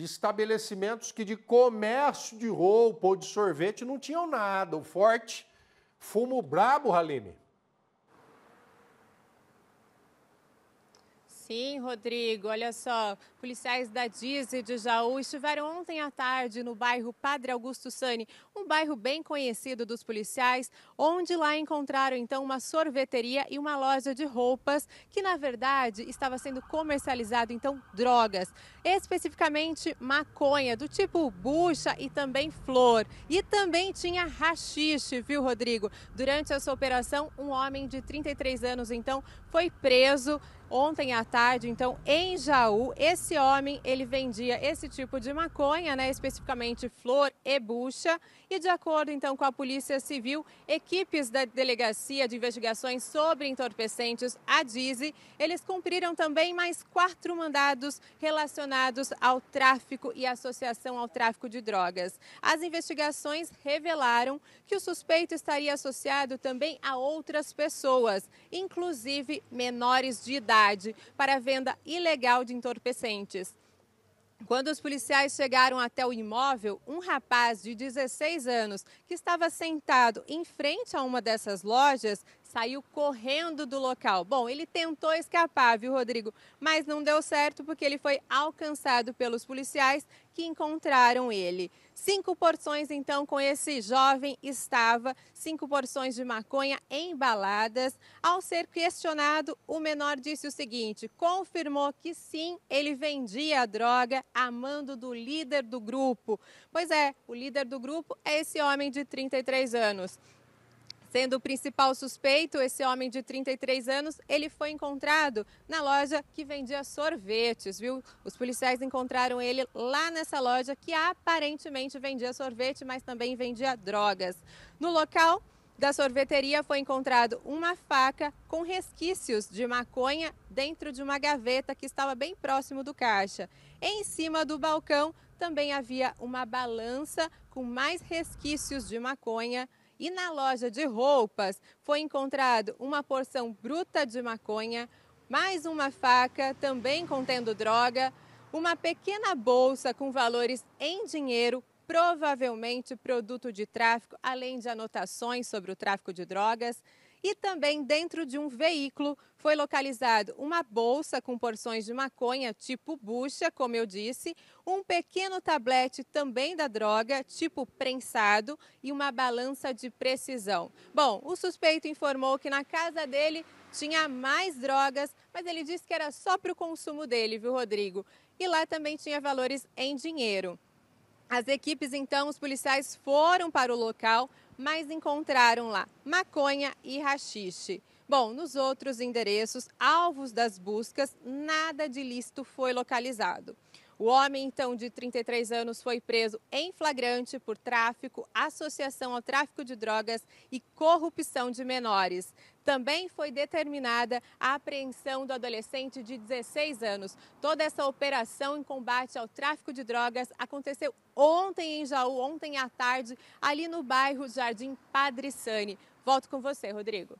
de estabelecimentos que de comércio de roupa ou de sorvete não tinham nada. O forte fumo brabo, Haline. Sim, Rodrigo. Olha só, policiais da DISE de Jaú estiveram ontem à tarde no bairro Padre Augusto Sani, um bairro bem conhecido dos policiais, onde lá encontraram então uma sorveteria e uma loja de roupas que na verdade estava sendo comercializado então drogas, especificamente maconha do tipo bucha e também flor. E também tinha rachixe, viu, Rodrigo? Durante essa operação, um homem de 33 anos então foi preso ontem à tarde, então, em Jaú. Esse homem, ele vendia esse tipo de maconha, né, especificamente flor e bucha, e de acordo então com a Polícia Civil, equipes da Delegacia de Investigações sobre Entorpecentes, a DISE, eles cumpriram também mais quatro mandados relacionados ao tráfico e associação ao tráfico de drogas. As investigações revelaram que o suspeito estaria associado também a outras pessoas, inclusive menores de idade cidade para a venda ilegal de entorpecentes. Quando os policiais chegaram até o imóvel, um rapaz de 16 anos, que estava sentado em frente a uma dessas lojas, saiu correndo do local. Bom, ele tentou escapar, viu, Rodrigo? Mas não deu certo porque ele foi alcançado pelos policiais que encontraram ele. Cinco porções, então, com esse jovem estava, cinco porções de maconha embaladas. Ao ser questionado, o menor disse o seguinte: confirmou que sim, ele vendia a droga a mando do líder do grupo. Pois é, o líder do grupo é esse homem de 33 anos. Sendo o principal suspeito, esse homem de 33 anos, ele foi encontrado na loja que vendia sorvetes, viu? Os policiais encontraram ele lá nessa loja que aparentemente vendia sorvete, mas também vendia drogas. No local da sorveteria foi encontrado uma faca com resquícios de maconha dentro de uma gaveta que estava bem próximo do caixa. Em cima do balcão também havia uma balança com mais resquícios de maconha e na loja de roupas foi encontrado uma porção bruta de maconha, mais uma faca também contendo droga, uma pequena bolsa com valores em dinheiro, provavelmente produto de tráfico, além de anotações sobre o tráfico de drogas. E também dentro de um veículo foi localizado uma bolsa com porções de maconha tipo bucha, como eu disse, um pequeno tablete também da droga, tipo prensado, e uma balança de precisão. Bom, o suspeito informou que na casa dele tinha mais drogas, mas ele disse que era só para o consumo dele, viu, Rodrigo? E lá também tinha valores em dinheiro. As equipes, então, os policiais foram para o local, mas encontraram lá maconha e rachixe. Bom, nos outros endereços, alvos das buscas, nada de lícito foi localizado. O homem, então, de 33 anos, foi preso em flagrante por tráfico, associação ao tráfico de drogas e corrupção de menores. Também foi determinada a apreensão do adolescente de 16 anos. Toda essa operação em combate ao tráfico de drogas aconteceu ontem em Jaú, ontem à tarde, ali no bairro Jardim Padre Sani. Volto com você, Rodrigo.